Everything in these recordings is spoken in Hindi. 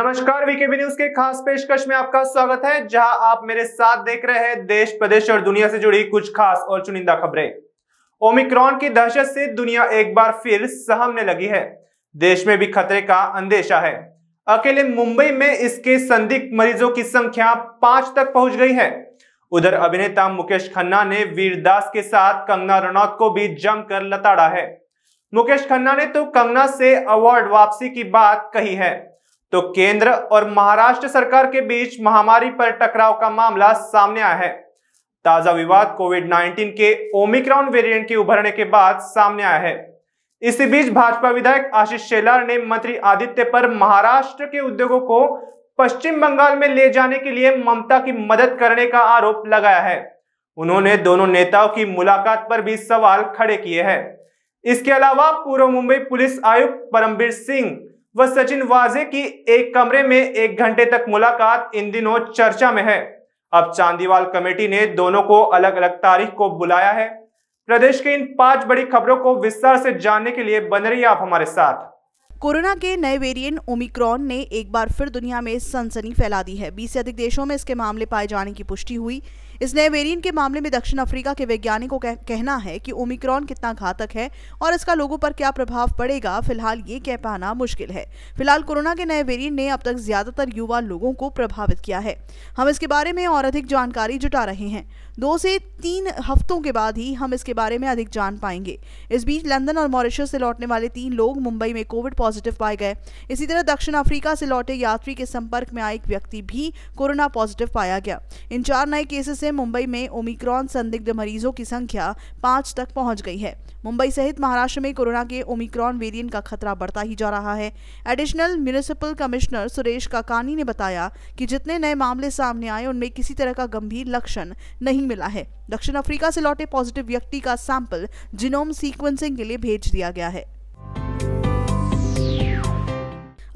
नमस्कार वीकेबी न्यूज के खास पेशकश में आपका स्वागत है जहां आप मेरे साथ देख रहे हैं देश प्रदेश और दुनिया से जुड़ी कुछ खास और चुनिंदा खबरें ओमिक्रॉन की दहशत से दुनिया एक बार फिर सहमने लगी है देश में भी खतरे का अंदेशा है अकेले मुंबई में इसके संदिग्ध मरीजों की संख्या पांच तक पहुंच गई है उधर अभिनेता मुकेश खन्ना ने वीरदास के साथ कंगना रनौत को भी जमकर लताड़ा है मुकेश खन्ना ने तो कंगना से अवार्ड वापसी की बात कही है तो केंद्र और महाराष्ट्र सरकार के बीच महामारी पर टकराव का मामला सामने आया है ताजा विवाद कोविड 19 के ओमिक्रॉन वेरिएंट के उभरने के बाद सामने आया है इसी बीच भाजपा विधायक आशीष शेलार ने मंत्री आदित्य पर महाराष्ट्र के उद्योगों को पश्चिम बंगाल में ले जाने के लिए ममता की मदद करने का आरोप लगाया है उन्होंने दोनों नेताओं की मुलाकात पर भी सवाल खड़े किए हैं इसके अलावा पूर्व मुंबई पुलिस आयुक्त परमबीर सिंह व सचिन वाजे की एक कमरे में एक घंटे तक मुलाकात इन दिनों चर्चा में है अब चांदीवाल कमेटी ने दोनों को अलग अलग तारीख को बुलाया है प्रदेश के इन पांच बड़ी खबरों को विस्तार से जानने के लिए बन रही आप हमारे साथ कोरोना के नए वेरिएंट ओमिक्रॉन ने एक बार फिर दुनिया में सनसनी फैला दी है बीस से अधिक देशों में इसके मामले पाए जाने की पुष्टि हुई इस नए वेरिएंट के मामले में दक्षिण अफ्रीका के वैज्ञानिकों का कह, कहना है कि ओमिक्रॉन कितना घातक है और इसका लोगों पर क्या प्रभाव पड़ेगा फिलहाल ये कह पाना मुश्किल है फिलहाल कोरोना के नए वेरियंट ने अब तक ज्यादातर युवा लोगों को प्रभावित किया है हम इसके बारे में और अधिक जानकारी जुटा रहे हैं दो से तीन हफ्तों के बाद ही हम इसके बारे में अधिक जान पाएंगे इस बीच लंदन और मॉरिशस से लौटने वाले तीन लोग मुंबई में कोविड पॉजिटिव पाए गए इसी तरह दक्षिण अफ्रीका से लौटे यात्री के संपर्क में आए एक व्यक्ति भी कोरोना पॉजिटिव पाया गया इन चार नए केसेस से मुंबई में ओमिक्रॉन संदिग्ध मरीजों की संख्या पाँच तक पहुँच गई है मुंबई सहित महाराष्ट्र में कोरोना के ओमिक्रॉन वेरियंट का खतरा बढ़ता ही जा रहा है additional municipal commissioner Suresh Kakani ने बताया कि जितने नए मामले सामने आए उनमें किसी तरह का गंभीर लक्षण नहीं मिला है दक्षिण अफ्रीका से लौटे पॉजिटिव व्यक्ति का सैंपल जिनोम सीक्वेंसिंग के लिए भेज दिया गया है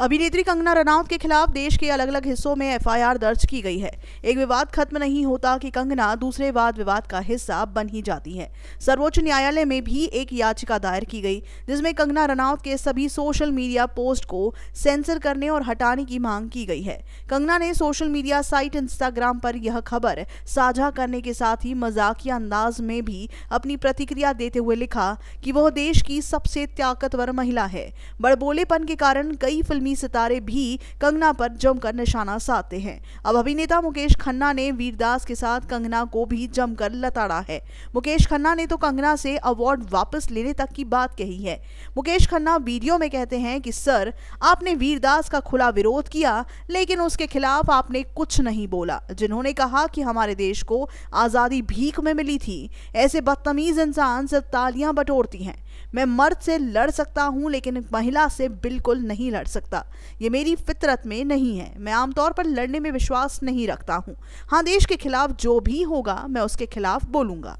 अभिनेत्री कंगना रनौत के खिलाफ देश के अलग अलग हिस्सों में एफआईआर दर्ज की गई है एक विवाद खत्म नहीं होता कि कंगना दूसरे वाद विवाद का हिस्सा बन ही जाती है सर्वोच्च न्यायालय में भी एक याचिका दायर की गई जिसमें कंगना रनौत के सभी सोशल मीडिया पोस्ट को सेंसर करने और हटाने की मांग की गई है कंगना ने सोशल मीडिया साइट इंस्टाग्राम पर यह खबर साझा करने के साथ ही मजाकिया अंदाज में भी अपनी प्रतिक्रिया देते हुए लिखा कि वह देश की सबसे ताकतवर महिला है बड़बोलेपन के कारण कई फिल्मी फिल्मी सितारे भी कंगना पर जमकर निशाना साधते हैं अब अभिनेता मुकेश खन्ना ने वीरदास के साथ कंगना को भी जमकर लताड़ा है मुकेश खन्ना ने तो कंगना से अवार्ड वापस लेने तक की बात कही है मुकेश खन्ना वीडियो में कहते हैं कि सर आपने वीरदास का खुला विरोध किया लेकिन उसके खिलाफ आपने कुछ नहीं बोला जिन्होंने कहा कि हमारे देश को आज़ादी भीख में मिली थी ऐसे बदतमीज इंसान सिर्फ तालियां बटोरती हैं मैं मर्द से लड़ सकता हूँ लेकिन महिला से बिल्कुल नहीं लड़ सकता ये मेरी फितरत में नहीं है मैं आमतौर पर लड़ने में विश्वास नहीं रखता हूँ हाँ देश के खिलाफ जो भी होगा मैं उसके खिलाफ बोलूँगा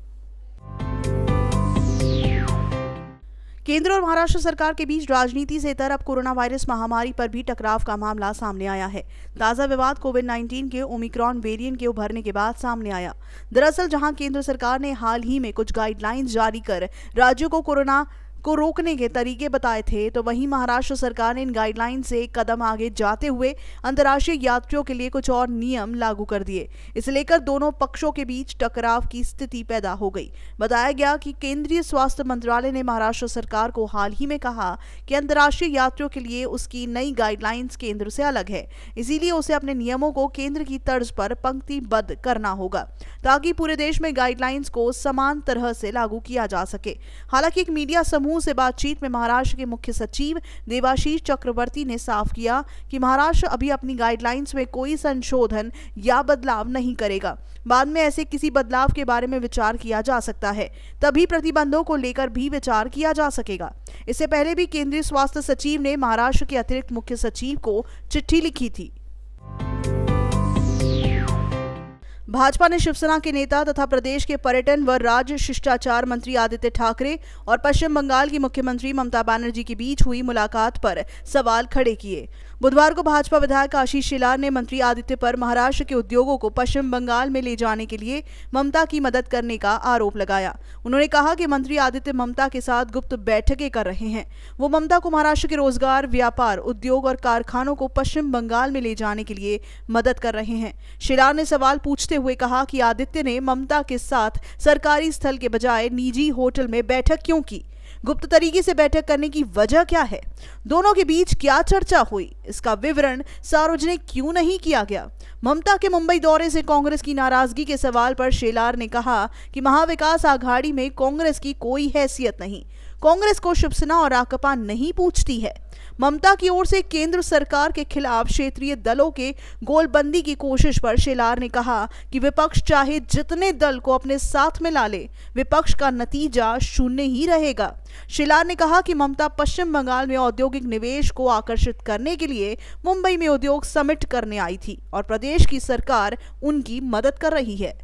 केंद्र और महाराष्ट्र सरकार के बीच राजनीति से इतर अब कोरोना वायरस महामारी पर भी टकराव का मामला सामने आया है ताज़ा विवाद कोविड 19 के ओमिक्रॉन वेरिएंट के उभरने के बाद सामने आया दरअसल जहां केंद्र सरकार ने हाल ही में कुछ गाइडलाइंस जारी कर राज्यों को कोरोना को रोकने के तरीके बताए थे तो वहीं महाराष्ट्र सरकार ने इन गाइडलाइन से कदम आगे जाते हुए अंतर्राष्ट्रीय यात्रियों के लिए कुछ और नियम लागू कर दिए इसे लेकर दोनों पक्षों के बीच टकराव की स्थिति पैदा हो गई बताया गया कि केंद्रीय स्वास्थ्य मंत्रालय ने महाराष्ट्र सरकार को हाल ही में कहा कि अंतर्राष्ट्रीय यात्रियों के लिए उसकी नई गाइडलाइंस केंद्र से अलग है इसीलिए उसे अपने नियमों को केंद्र की तर्ज पर पंक्तिबद्ध करना होगा ताकि पूरे देश में गाइडलाइंस को समान तरह से लागू किया जा सके हालांकि एक मीडिया समूह समूह से बातचीत में महाराष्ट्र के मुख्य सचिव देवाशीष चक्रवर्ती ने साफ किया कि महाराष्ट्र अभी अपनी गाइडलाइंस में कोई संशोधन या बदलाव नहीं करेगा बाद में ऐसे किसी बदलाव के बारे में विचार किया जा सकता है तभी प्रतिबंधों को लेकर भी विचार किया जा सकेगा इससे पहले भी केंद्रीय स्वास्थ्य सचिव ने महाराष्ट्र के अतिरिक्त मुख्य सचिव को चिट्ठी लिखी थी भाजपा ने शिवसेना के नेता तथा प्रदेश के पर्यटन व राज्य शिष्टाचार मंत्री आदित्य ठाकरे और पश्चिम बंगाल की मुख्यमंत्री ममता बनर्जी के बीच हुई मुलाकात पर सवाल खड़े किए बुधवार को भाजपा विधायक आशीष शिलार ने मंत्री आदित्य पर महाराष्ट्र के उद्योगों को पश्चिम बंगाल में ले जाने के लिए ममता की मदद करने का आरोप लगाया उन्होंने कहा कि मंत्री आदित्य ममता के साथ गुप्त बैठकें कर रहे हैं वो ममता को महाराष्ट्र के रोजगार व्यापार उद्योग और कारखानों को पश्चिम बंगाल में ले जाने के लिए मदद कर रहे हैं शिलार ने सवाल पूछते हुए कहा कि आदित्य ने ममता के साथ सरकारी स्थल के बजाय निजी होटल में बैठक क्यों की गुप्त तरीके से बैठक करने की वजह क्या है दोनों के बीच क्या चर्चा हुई इसका विवरण सार्वजनिक क्यों नहीं किया गया ममता के मुंबई दौरे से कांग्रेस की नाराजगी के सवाल पर शेलार ने कहा कि महाविकास आघाड़ी में कांग्रेस की कोई हैसियत नहीं कांग्रेस को शिवसेना और राकपा नहीं पूछती है ममता की ओर से केंद्र सरकार के खिलाफ क्षेत्रीय दलों के गोलबंदी की कोशिश पर शेलार ने कहा कि विपक्ष चाहे जितने दल को अपने साथ में ला ले विपक्ष का नतीजा शून्य ही रहेगा शेलार ने कहा कि ममता पश्चिम बंगाल में औद्योगिक निवेश को आकर्षित करने के लिए मुंबई में उद्योग समिट करने आई थी और प्रदेश की सरकार उनकी मदद कर रही है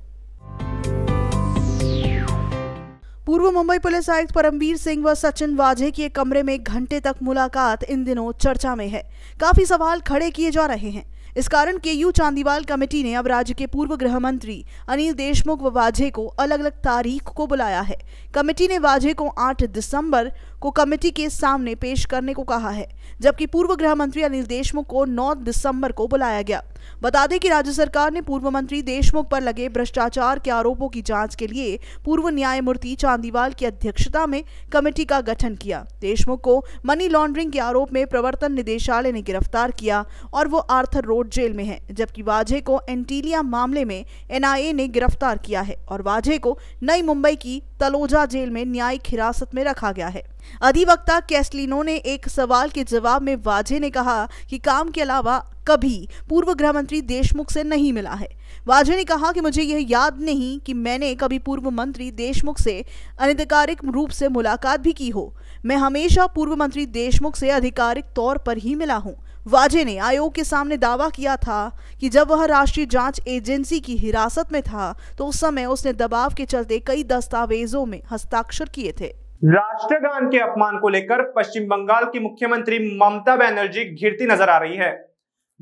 पूर्व मुंबई पुलिस आयुक्त परमवीर सिंह व सचिन वाझे की एक कमरे में घंटे तक मुलाकात इन दिनों चर्चा में है काफी सवाल खड़े किए जा रहे हैं इस कारण के यू चांदीवाल कमेटी ने अब राज्य के पूर्व गृह मंत्री अनिल देशमुख व वाझे को अलग अलग तारीख को बुलाया है कमेटी ने वाझे को 8 दिसंबर को कमेटी के सामने पेश करने को कहा है जबकि पूर्व गृह मंत्री अनिल देशमुख को 9 दिसंबर को बुलाया गया बता दें कि राज्य सरकार ने पूर्व मंत्री देशमुख पर लगे भ्रष्टाचार के आरोपों की जांच के लिए पूर्व न्यायमूर्ति चांदीवाल की अध्यक्षता में कमेटी का गठन किया देशमुख को मनी लॉन्ड्रिंग के आरोप में प्रवर्तन निदेशालय ने गिरफ्तार किया और वो आर्थर रोड जेल में है जबकि वाजे को एंटीलिया मामले में एनआईए ने गिरफ्तार किया है और वाजे को नई मुंबई की तलोजा जेल में न्यायिक हिरासत में रखा गया है अधिवक्ता कैसलिनो ने एक सवाल के जवाब में वाजे ने कहा कि काम के अलावा कभी पूर्व गृह मंत्री देशमुख से नहीं मिला है वाजे ने कहा कि मुझे यह याद नहीं कि मैंने कभी पूर्व मंत्री देशमुख से अनधिकारिक रूप से मुलाकात भी की हो मैं हमेशा पूर्व मंत्री देशमुख से आधिकारिक तौर पर ही मिला हूँ वाजे ने आयोग के सामने दावा किया था कि जब वह राष्ट्रीय जांच एजेंसी की हिरासत में था तो उस समय उसने दबाव के चलते कई दस्तावेजों में हस्ताक्षर किए थे राष्ट्रगान के अपमान को लेकर पश्चिम बंगाल की मुख्यमंत्री ममता बनर्जी घिरती नजर आ रही है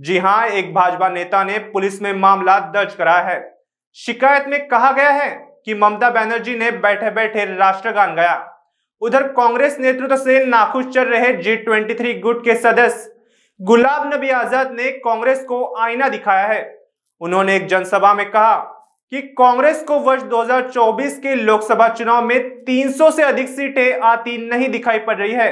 जी हां एक भाजपा नेता ने पुलिस में मामला दर्ज कराया है शिकायत में कहा गया है कि ममता बनर्जी ने बैठे बैठे राष्ट्रगान गाया उधर कांग्रेस नेतृत्व से नाखुश चल रहे जी ट्वेंटी थ्री गुट के सदस्य गुलाब नबी आजाद ने कांग्रेस को आईना दिखाया है उन्होंने एक जनसभा में कहा कि कांग्रेस को वर्ष 2024 के लोकसभा चुनाव में 300 से अधिक सीटें आती नहीं दिखाई पड़ रही है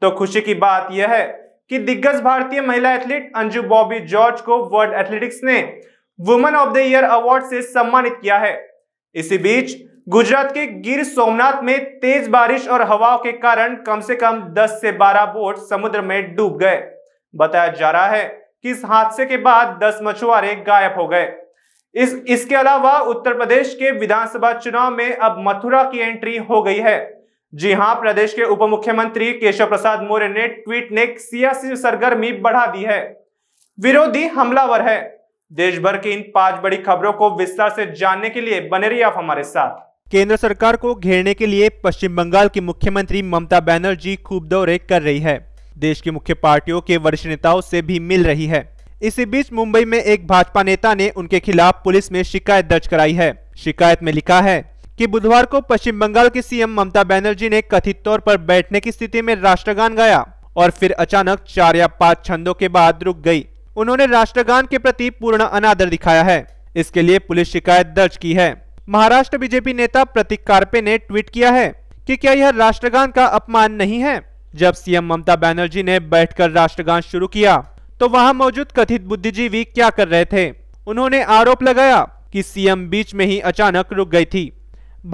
तो खुशी की बात यह है कि दिग्गज भारतीय महिला एथलीट अंजू बॉबी जॉर्ज को वर्ल्ड एथलेटिक्स ने women of the year award से सम्मानित किया है इसी बीच गुजरात के गिर सोमनाथ में तेज बारिश और हवाओं के कारण कम से कम 10 से 12 बोट समुद्र में डूब गए बताया जा रहा है कि इस हादसे के बाद 10 मछुआरे गायब हो गए इस इसके अलावा उत्तर प्रदेश के विधानसभा चुनाव में अब मथुरा की एंट्री हो गई है जी हां प्रदेश के उप मुख्यमंत्री केशव प्रसाद मौर्य ने ट्वीट ने सियासी सरगर्मी बढ़ा दी है विरोधी हमलावर है देश भर की इन पांच बड़ी खबरों को विस्तार से जानने के लिए बने रही आप हमारे साथ केंद्र सरकार को घेरने के लिए पश्चिम बंगाल की मुख्यमंत्री ममता बनर्जी खूब दौरे कर रही है देश की मुख्य पार्टियों के वरिष्ठ नेताओं से भी मिल रही है इसी बीच मुंबई में एक भाजपा नेता ने उनके खिलाफ पुलिस में शिकायत दर्ज कराई है शिकायत में लिखा है कि बुधवार को पश्चिम बंगाल की सीएम ममता बनर्जी ने कथित तौर पर बैठने की स्थिति में राष्ट्रगान गाया और फिर अचानक चार या पांच छंदों के बाद रुक गई उन्होंने राष्ट्रगान के प्रति पूर्ण अनादर दिखाया है इसके लिए पुलिस शिकायत दर्ज की है महाराष्ट्र बीजेपी नेता प्रतीक कार्पे ने ट्वीट किया है कि क्या यह राष्ट्रगान का अपमान नहीं है जब सीएम ममता बनर्जी ने बैठकर राष्ट्रगान शुरू किया तो वहां मौजूद कथित बुद्धिजीवी क्या कर रहे थे उन्होंने आरोप लगाया कि सीएम बीच में ही अचानक रुक गई थी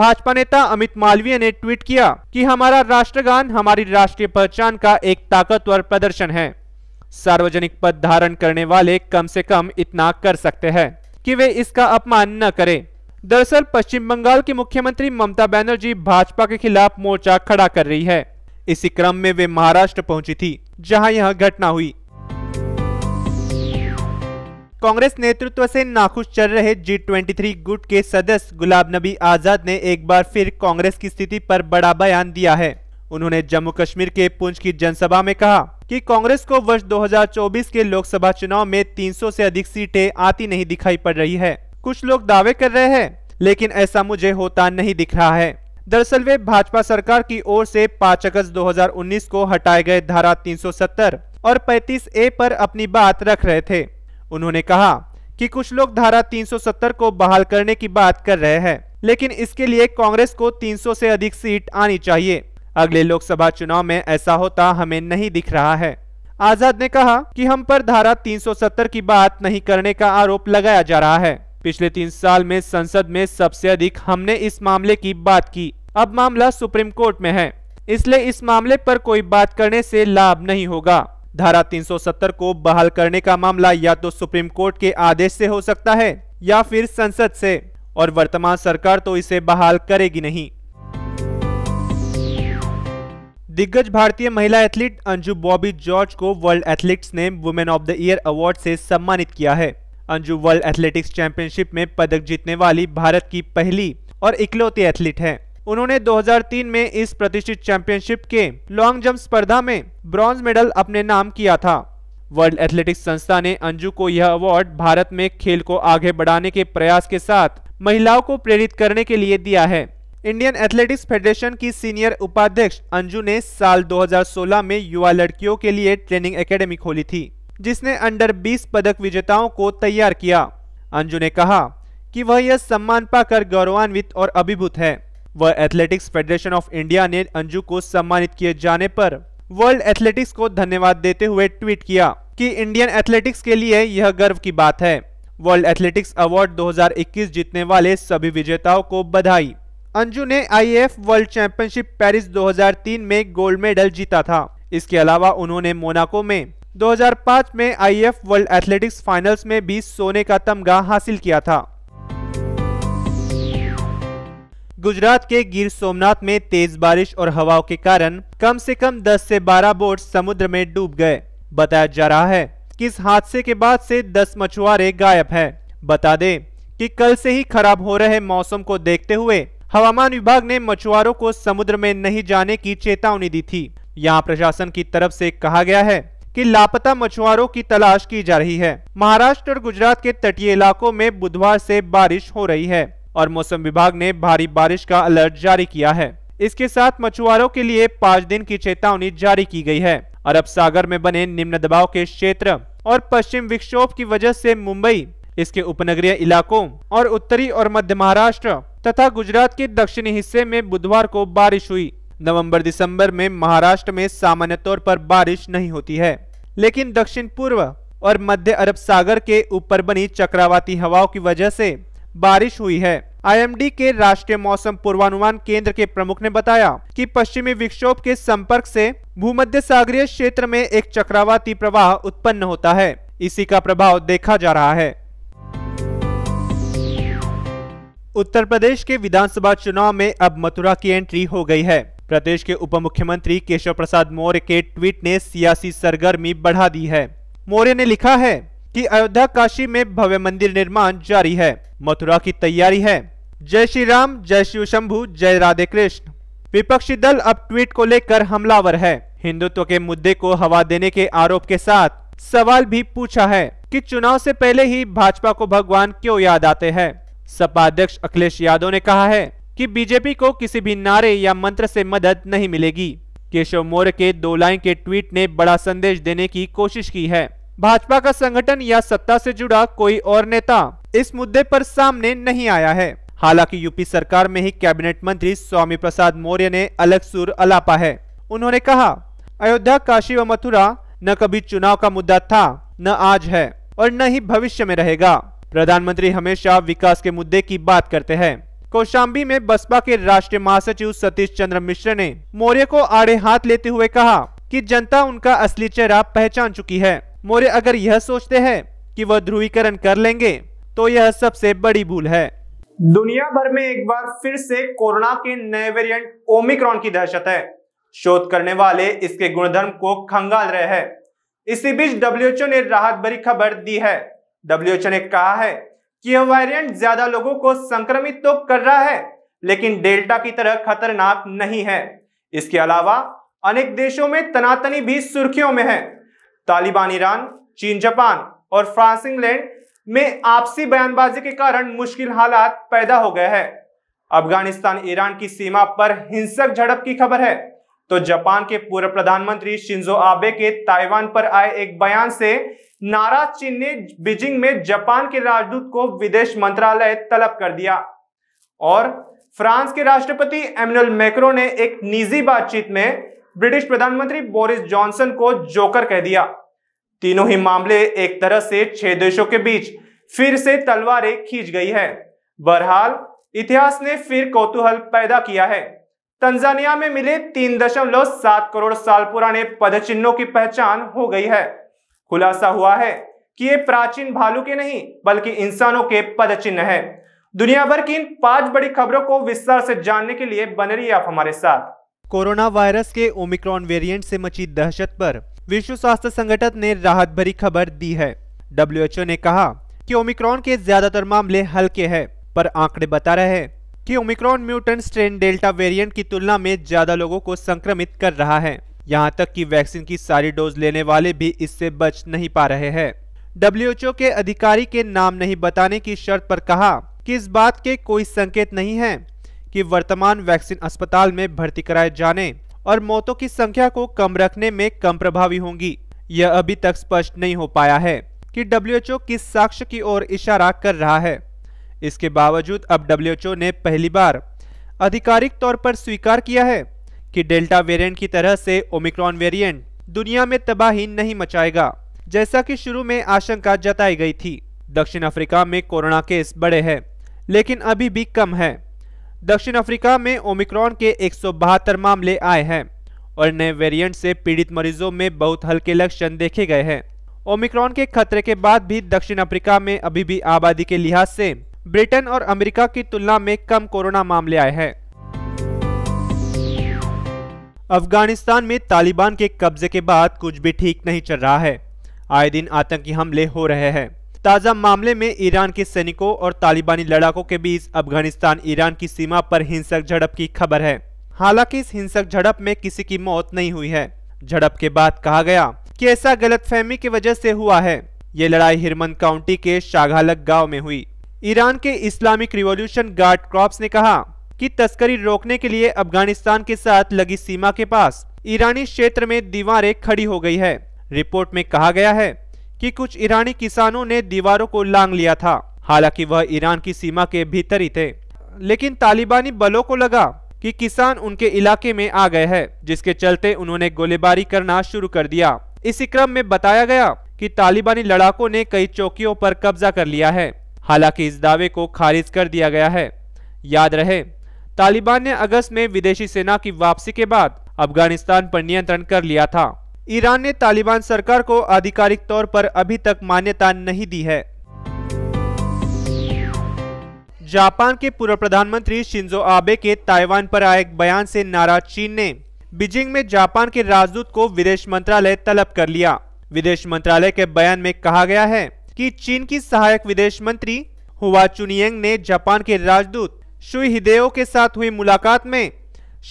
भाजपा नेता अमित मालवीय ने ट्वीट किया कि हमारा राष्ट्रगान हमारी राष्ट्रीय पहचान का एक ताकतवर प्रदर्शन है सार्वजनिक पद धारण करने वाले कम से कम इतना कर सकते हैं कि वे इसका अपमान न करें दरअसल पश्चिम बंगाल की मुख्यमंत्री ममता बनर्जी भाजपा के खिलाफ मोर्चा खड़ा कर रही है इसी क्रम में वे महाराष्ट्र पहुंची थी जहां यह घटना हुई कांग्रेस नेतृत्व से नाखुश चल रहे जी ट्वेंटी थ्री गुट के सदस्य गुलाब नबी आजाद ने एक बार फिर कांग्रेस की स्थिति पर बड़ा बयान दिया है उन्होंने जम्मू कश्मीर के पुंछ की जनसभा में कहा कि कांग्रेस को वर्ष 2024 के लोकसभा चुनाव में 300 से अधिक सीटें आती नहीं दिखाई पड़ रही है कुछ लोग दावे कर रहे हैं लेकिन ऐसा मुझे होता नहीं दिख रहा है दरअसल वे भाजपा सरकार की ओर से 5 अगस्त 2019 को हटाए गए धारा 370 और 35 ए पर अपनी बात रख रहे थे उन्होंने कहा कि कुछ लोग धारा 370 को बहाल करने की बात कर रहे हैं लेकिन इसके लिए कांग्रेस को 300 से अधिक सीट आनी चाहिए अगले लोकसभा चुनाव में ऐसा होता हमें नहीं दिख रहा है आजाद ने कहा कि हम पर धारा 370 की बात नहीं करने का आरोप लगाया जा रहा है पिछले तीन साल में संसद में सबसे अधिक हमने इस मामले की बात की अब मामला सुप्रीम कोर्ट में है इसलिए इस मामले पर कोई बात करने से लाभ नहीं होगा धारा 370 को बहाल करने का मामला या तो सुप्रीम कोर्ट के आदेश से हो सकता है या फिर संसद से और वर्तमान सरकार तो इसे बहाल करेगी नहीं दिग्गज भारतीय महिला एथलीट अंजू बॉबी जॉर्ज को वर्ल्ड एथलीट्स ने women of the year award से सम्मानित किया है अंजू वर्ल्ड एथलेटिक्स चैंपियनशिप में पदक जीतने वाली भारत की पहली और इकलौती एथलीट है उन्होंने 2003 में इस प्रतिष्ठित चैंपियनशिप के लॉन्ग जंप स्पर्धा में ब्रॉन्ज मेडल अपने नाम किया था वर्ल्ड एथलेटिक्स संस्था ने अंजू को यह अवार्ड भारत में खेल को आगे बढ़ाने के प्रयास के साथ महिलाओं को प्रेरित करने के लिए दिया है इंडियन एथलेटिक्स फेडरेशन की सीनियर उपाध्यक्ष अंजू ने साल 2016 में युवा लड़कियों के लिए ट्रेनिंग एकेडमी खोली थी जिसने अंडर 20 पदक विजेताओं को तैयार किया अंजू ने कहा कि वह यह सम्मान पाकर गौरवान्वित और अभिभूत है व एथलेटिक्स फेडरेशन ऑफ इंडिया ने अंजू को सम्मानित किए जाने पर वर्ल्ड एथलेटिक्स को धन्यवाद देते हुए ट्वीट किया कि इंडियन एथलेटिक्स के लिए यह गर्व की बात है वर्ल्ड एथलेटिक्स अवार्ड 2021 जीतने वाले सभी विजेताओं को बधाई अंजू ने आई वर्ल्ड चैंपियनशिप पेरिस 2003 में गोल्ड मेडल जीता था इसके अलावा उन्होंने मोनाको में 2005 में आई वर्ल्ड एथलेटिक्स फाइनल्स में भी सोने का तमगा हासिल किया था गुजरात के गिर सोमनाथ में तेज बारिश और हवाओं के कारण कम से कम 10 से 12 बोट समुद्र में डूब गए बताया जा रहा है कि इस हादसे के बाद से 10 मछुआरे गायब हैं। बता दें कि कल से ही खराब हो रहे मौसम को देखते हुए हवामान विभाग ने मछुआरों को समुद्र में नहीं जाने की चेतावनी दी थी यहाँ प्रशासन की तरफ से कहा गया है कि लापता मछुआरों की तलाश की जा रही है महाराष्ट्र और गुजरात के तटीय इलाकों में बुधवार से बारिश हो रही है और मौसम विभाग ने भारी बारिश का अलर्ट जारी किया है इसके साथ मछुआरों के लिए पाँच दिन की चेतावनी जारी की गई है अरब सागर में बने निम्न दबाव के क्षेत्र और पश्चिम विक्षोभ की वजह से मुंबई इसके उपनगरीय इलाकों और उत्तरी और मध्य महाराष्ट्र तथा गुजरात के दक्षिणी हिस्से में बुधवार को बारिश हुई नवंबर दिसंबर में महाराष्ट्र में सामान्य तौर पर बारिश नहीं होती है लेकिन दक्षिण पूर्व और मध्य अरब सागर के ऊपर बनी चक्रवाती हवाओं की वजह से बारिश हुई है आईएमडी के राष्ट्रीय मौसम पूर्वानुमान केंद्र के प्रमुख ने बताया कि पश्चिमी विक्षोभ के संपर्क से भूमध्य सागरीय क्षेत्र में एक चक्रवाती प्रवाह उत्पन्न होता है इसी का प्रभाव देखा जा रहा है उत्तर प्रदेश के विधानसभा चुनाव में अब मथुरा की एंट्री हो गई है प्रदेश के उप मुख्यमंत्री केशव प्रसाद मौर्य के ट्वीट ने सियासी सरगर्मी बढ़ा दी है मौर्य ने लिखा है कि अयोध्या काशी में भव्य मंदिर निर्माण जारी है मथुरा की तैयारी है जय श्री राम जय शिव शंभु जय राधे कृष्ण विपक्षी दल अब ट्वीट को लेकर हमलावर है हिंदुत्व के मुद्दे को हवा देने के आरोप के साथ सवाल भी पूछा है कि चुनाव से पहले ही भाजपा को भगवान क्यों याद आते हैं सपा अध्यक्ष अखिलेश यादव ने कहा है कि बीजेपी को किसी भी नारे या मंत्र से मदद नहीं मिलेगी केशव मौर्य के दो लाइन के ट्वीट ने बड़ा संदेश देने की कोशिश की है भाजपा का संगठन या सत्ता से जुड़ा कोई और नेता इस मुद्दे पर सामने नहीं आया है हालांकि यूपी सरकार में ही कैबिनेट मंत्री स्वामी प्रसाद मौर्य ने अलग सुर अलापा है उन्होंने कहा अयोध्या काशी व मथुरा न कभी चुनाव का मुद्दा था न आज है और न ही भविष्य में रहेगा प्रधानमंत्री हमेशा विकास के मुद्दे की बात करते हैं कौशाम्बी में बसपा के राष्ट्रीय महासचिव सतीश चंद्र मिश्र ने मौर्य को आड़े हाथ लेते हुए कहा कि जनता उनका असली चेहरा पहचान चुकी है मौर्य अगर यह सोचते हैं कि वह ध्रुवीकरण कर लेंगे तो यह सबसे बड़ी भूल है दुनिया भर में एक बार फिर से कोरोना के नए वेरिएंट ओमिक्रॉन की दहशत है शोध करने वाले इसके गुणधर्म को खंगाल रहे हैं इसी बीच डब्ल्यूएचओ ने राहत भरी खबर दी है डब्ल्यूएचओ ने कहा है कि यह वायरेंट ज्यादा लोगों को संक्रमित तो कर रहा है लेकिन डेल्टा की तरह खतरनाक नहीं है इसके अलावा अनेक देशों में तनातनी भी सुर्खियों में है तालिबान ईरान चीन जापान और फ्रांस इंग्लैंड में आपसी बयानबाजी के कारण मुश्किल हालात पैदा हो गए हैं अफगानिस्तान ईरान की सीमा पर हिंसक झड़प की खबर है तो जापान के पूर्व प्रधानमंत्री शिंजो आबे के ताइवान पर आए एक बयान से नाराज चीन ने बीजिंग में जापान के राजदूत को विदेश मंत्रालय तलब कर दिया और फ्रांस के राष्ट्रपति एमनुअल मैक्रो ने एक निजी बातचीत में ब्रिटिश प्रधानमंत्री बोरिस जॉनसन को जोकर कह दिया तीनों ही मामले एक तरह से छह देशों के बीच फिर से तलवारें खींच गई है बहरहाल इतिहास ने फिर कौतूहल पैदा किया है तंजानिया में मिले तीन दशमलव सात करोड़ साल पुराने पदचिन्हों की पहचान हो गई है खुलासा हुआ है कि ये प्राचीन भालू के नहीं बल्कि इंसानों के पदचिन्ह है दुनिया भर की इन पांच बड़ी खबरों को विस्तार से जानने के लिए बने रही आप हमारे साथ कोरोना वायरस के ओमिक्रॉन वेरिएंट से मची दहशत पर विश्व स्वास्थ्य संगठन ने राहत भरी खबर दी है डब्ल्यूएचओ ने कहा कि ओमिक्रॉन के ज्यादातर मामले हल्के हैं पर आंकड़े बता रहे हैं कि omicron mutant strain delta variant की तुलना में ज्यादा लोगों को संक्रमित कर रहा है यहां तक कि वैक्सीन की सारी डोज लेने वाले भी इससे बच नहीं पा रहे हैं डब्ल्यूएचओ के अधिकारी के नाम नहीं बताने की शर्त पर कहा कि इस बात के कोई संकेत नहीं है कि वर्तमान वैक्सीन अस्पताल में भर्ती कराए जाने और मौतों की संख्या को कम रखने में कम प्रभावी होंगी यह अभी तक स्पष्ट नहीं हो पाया है कि डब्ल्यूएचओ किस साक्ष्य की ओर इशारा कर रहा है इसके बावजूद अब डब्ल्यूएचओ ने पहली बार आधिकारिक तौर पर स्वीकार किया है कि डेल्टा वेरिएंट की तरह से ओमिक्रॉन वेरिएंट दुनिया में तबाही नहीं मचाएगा जैसा कि शुरू में आशंका जताई गई थी दक्षिण अफ्रीका में कोरोना केस बड़े हैं लेकिन अभी भी कम है दक्षिण अफ्रीका में ओमिक्रॉन के एक मामले आए हैं और नए वेरिएंट से पीड़ित मरीजों में बहुत हल्के लक्षण देखे गए हैं ओमिक्रॉन के खतरे के बाद भी दक्षिण अफ्रीका में अभी भी आबादी के लिहाज से ब्रिटेन और अमेरिका की तुलना में कम कोरोना मामले आए हैं अफगानिस्तान में तालिबान के कब्जे के बाद कुछ भी ठीक नहीं चल रहा है आए दिन आतंकी हमले हो रहे हैं ताज़ा मामले में ईरान के सैनिकों और तालिबानी लड़ाकों के बीच अफगानिस्तान ईरान की सीमा पर हिंसक झड़प की खबर है हालांकि इस हिंसक झड़प में किसी की मौत नहीं हुई है झड़प के बाद कहा गया कि ऐसा गलतफहमी की वजह से हुआ है ये लड़ाई हिरमन काउंटी के शाघालक गांव में हुई ईरान के इस्लामिक रिवोल्यूशन गार्ड क्रॉप ने कहा कि तस्करी रोकने के लिए अफगानिस्तान के साथ लगी सीमा के पास ईरानी क्षेत्र में दीवारें खड़ी हो गई है रिपोर्ट में कहा गया है कि कुछ ईरानी किसानों ने दीवारों को लांग लिया था हालांकि वह ईरान की सीमा के भीतर ही थे लेकिन तालिबानी बलों को लगा कि किसान उनके इलाके में आ गए हैं जिसके चलते उन्होंने गोलीबारी करना शुरू कर दिया इसी क्रम में बताया गया कि तालिबानी लड़ाकों ने कई चौकियों पर कब्जा कर लिया है हालांकि इस दावे को खारिज कर दिया गया है याद रहे तालिबान ने अगस्त में विदेशी सेना की वापसी के बाद अफगानिस्तान पर नियंत्रण कर लिया था ईरान ने तालिबान सरकार को आधिकारिक तौर पर अभी तक मान्यता नहीं दी है जापान के पूर्व प्रधानमंत्री शिंजो आबे के ताइवान पर आए एक बयान से नाराज चीन ने बीजिंग में जापान के राजदूत को विदेश मंत्रालय तलब कर लिया विदेश मंत्रालय के बयान में कहा गया है कि चीन की सहायक विदेश मंत्री हुआ चुनियंग ने जापान के राजदूत शुई हिदेओ के साथ हुई मुलाकात में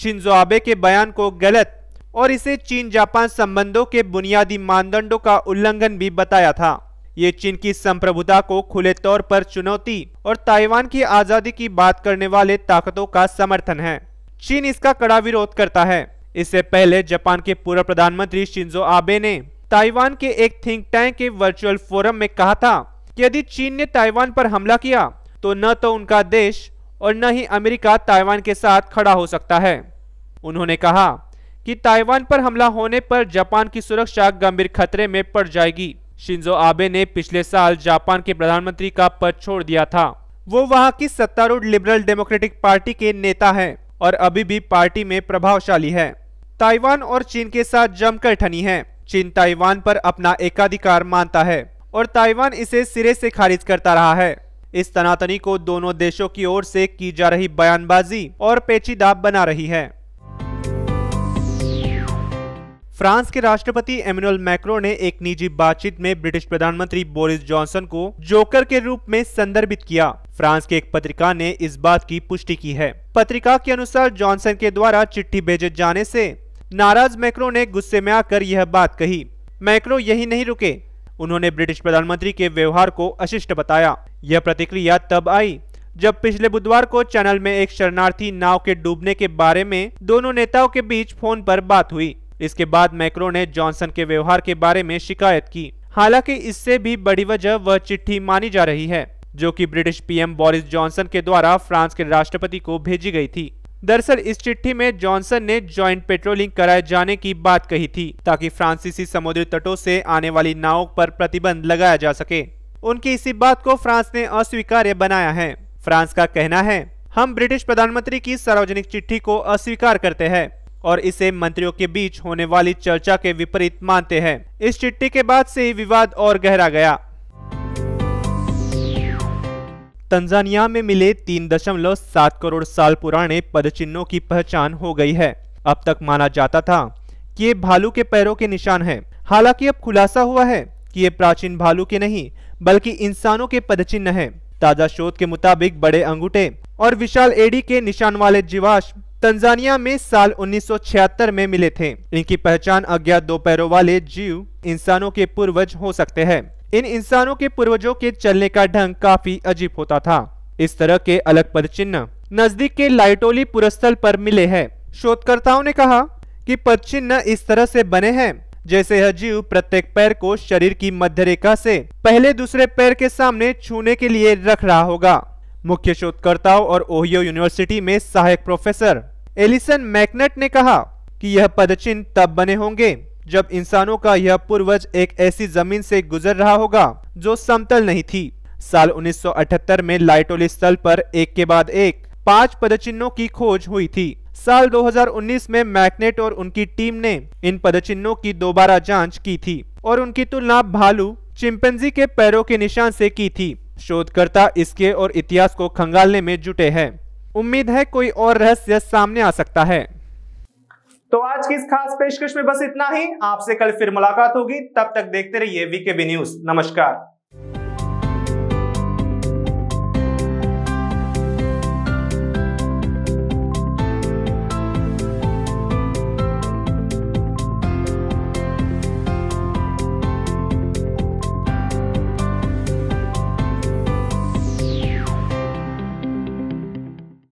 शिंजो आबे के बयान को गलत और इसे चीन जापान संबंधों के बुनियादी मानदंडों का उल्लंघन भी बताया था ये चीन की संप्रभुता को खुले तौर पर चुनौती और ताइवान की आज़ादी की बात करने वाले ताकतों का समर्थन है चीन इसका कड़ा विरोध करता है इससे पहले जापान के पूर्व प्रधानमंत्री शिंजो आबे ने ताइवान के एक थिंक टैंक के वर्चुअल फोरम में कहा था कि यदि चीन ने ताइवान पर हमला किया तो न तो उनका देश और न ही अमेरिका ताइवान के साथ खड़ा हो सकता है उन्होंने कहा कि ताइवान पर हमला होने पर जापान की सुरक्षा गंभीर खतरे में पड़ जाएगी शिंजो आबे ने पिछले साल जापान के प्रधानमंत्री का पद छोड़ दिया था वो वहाँ की सत्तारूढ़ लिबरल डेमोक्रेटिक पार्टी के नेता है और अभी भी पार्टी में प्रभावशाली है ताइवान और चीन के साथ जमकर ठनी है चीन ताइवान पर अपना एकाधिकार मानता है और ताइवान इसे सिरे से खारिज करता रहा है इस तनातनी को दोनों देशों की ओर से की जा रही बयानबाजी और पेचीदा बना रही है फ्रांस के राष्ट्रपति एमनुअल मैक्रो ने एक निजी बातचीत में ब्रिटिश प्रधानमंत्री बोरिस जॉनसन को जोकर के रूप में संदर्भित किया फ्रांस के एक पत्रिका ने इस बात की पुष्टि की है पत्रिका के अनुसार जॉनसन के द्वारा चिट्ठी भेजे जाने से नाराज मैक्रो ने गुस्से में आकर यह बात कही मैक्रो यही नहीं रुके उन्होंने ब्रिटिश प्रधानमंत्री के व्यवहार को अशिष्ट बताया यह प्रतिक्रिया तब आई जब पिछले बुधवार को चैनल में एक शरणार्थी नाव के डूबने के बारे में दोनों नेताओं के बीच फोन पर बात हुई इसके बाद मैक्रो ने जॉनसन के व्यवहार के बारे में शिकायत की हालांकि इससे भी बड़ी वजह वह चिट्ठी मानी जा रही है जो कि ब्रिटिश पीएम बोरिस जॉनसन के द्वारा फ्रांस के राष्ट्रपति को भेजी गई थी दरअसल इस चिट्ठी में जॉनसन ने ज्वाइंट पेट्रोलिंग कराए जाने की बात कही थी ताकि फ्रांसीसी समुद्री तटों से आने वाली नावों पर प्रतिबंध लगाया जा सके उनकी इसी बात को फ्रांस ने अस्वीकार्य बनाया है फ्रांस का कहना है हम ब्रिटिश प्रधानमंत्री की सार्वजनिक चिट्ठी को अस्वीकार करते हैं और इसे मंत्रियों के बीच होने वाली चर्चा के विपरीत मानते हैं इस चिट्ठी के बाद से ही विवाद और गहरा गया तंजानिया में मिले 3.7 करोड़ साल पुराने पदचिन्हों की पहचान हो गई है अब तक माना जाता था कि ये भालू के पैरों के निशान हैं। हालांकि अब खुलासा हुआ है कि ये प्राचीन भालू के नहीं बल्कि इंसानों के पदचिन्ह हैं। ताजा शोध के मुताबिक बड़े अंगूठे और विशाल एडी के निशान वाले जीवाश तंजानिया में साल 1976 में मिले थे इनकी पहचान अज्ञात दो पैरों वाले जीव इंसानों के पूर्वज हो सकते हैं इन इंसानों के पूर्वजों के चलने का ढंग काफी अजीब होता था इस तरह के अलग चिन्ह नजदीक के लाइटोली पुरस्थल पर मिले हैं शोधकर्ताओं ने कहा कि चिन्ह इस तरह से बने हैं जैसे यह जीव प्रत्येक पैर को शरीर की मध्य रेखा से पहले दूसरे पैर के सामने छूने के लिए रख रहा होगा मुख्य शोधकर्ताओं और ओहियो यूनिवर्सिटी में सहायक प्रोफेसर एलिसन मैकनट ने कहा कि यह पदचिन्ह तब बने होंगे जब इंसानों का यह पूर्वज एक ऐसी जमीन से गुजर रहा होगा जो समतल नहीं थी साल 1978 में लाइटोली स्थल पर एक के बाद एक पांच पदचिन्हों की खोज हुई थी साल 2019 में मैग्नेट और उनकी टीम ने इन पदचिन्हों की दोबारा जांच की थी और उनकी तुलना भालू चिंपेंजी के पैरों के निशान से की थी शोधकर्ता इसके और इतिहास को खंगालने में जुटे हैं उम्मीद है कोई और रहस्य सामने आ सकता है तो आज की इस खास पेशकश में बस इतना ही आपसे कल फिर मुलाकात होगी तब तक देखते रहिए वीकेबी न्यूज नमस्कार